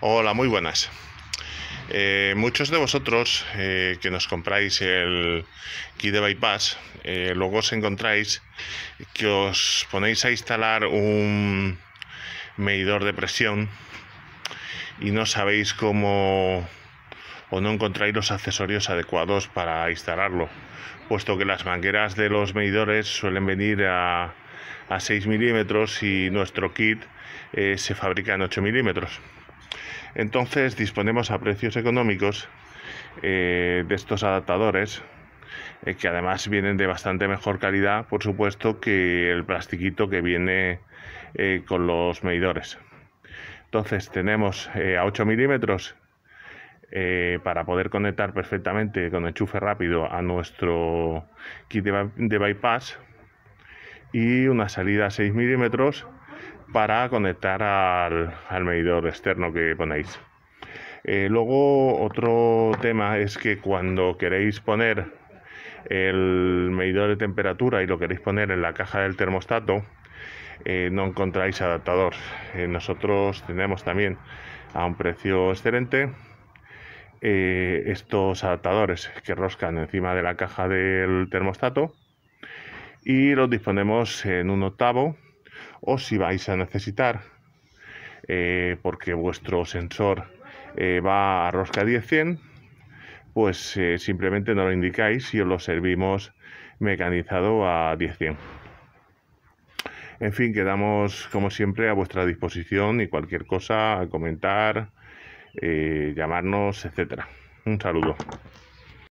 Hola, muy buenas. Eh, muchos de vosotros eh, que nos compráis el kit de bypass, eh, luego os encontráis que os ponéis a instalar un medidor de presión y no sabéis cómo o no encontráis los accesorios adecuados para instalarlo, puesto que las mangueras de los medidores suelen venir a, a 6 milímetros y nuestro kit se fabrica en 8 milímetros. Entonces disponemos a precios económicos eh, de estos adaptadores eh, que además vienen de bastante mejor calidad, por supuesto, que el plastiquito que viene eh, con los medidores. Entonces tenemos a 8 milímetros para poder conectar perfectamente con enchufe rápido a nuestro kit de, de bypass y una salida a 6 milímetros para conectar al, medidor externo que ponéis. Eh, luego otro tema es que cuando queréis poner el medidor de temperatura y lo queréis poner en la caja del termostato, eh, no encontráis adaptador. Eh, nosotros tenemos también a un precio excelente estos adaptadores que roscan encima de la caja del termostato y los disponemos en un octavo o si vais a necesitar, eh, porque vuestro sensor eh, va a rosca 10 pues eh, simplemente no lo indicáis y os lo servimos mecanizado a 10-100. En fin, quedamos como siempre a vuestra disposición y cualquier cosa, a comentar, llamarnos, etcétera. Un saludo.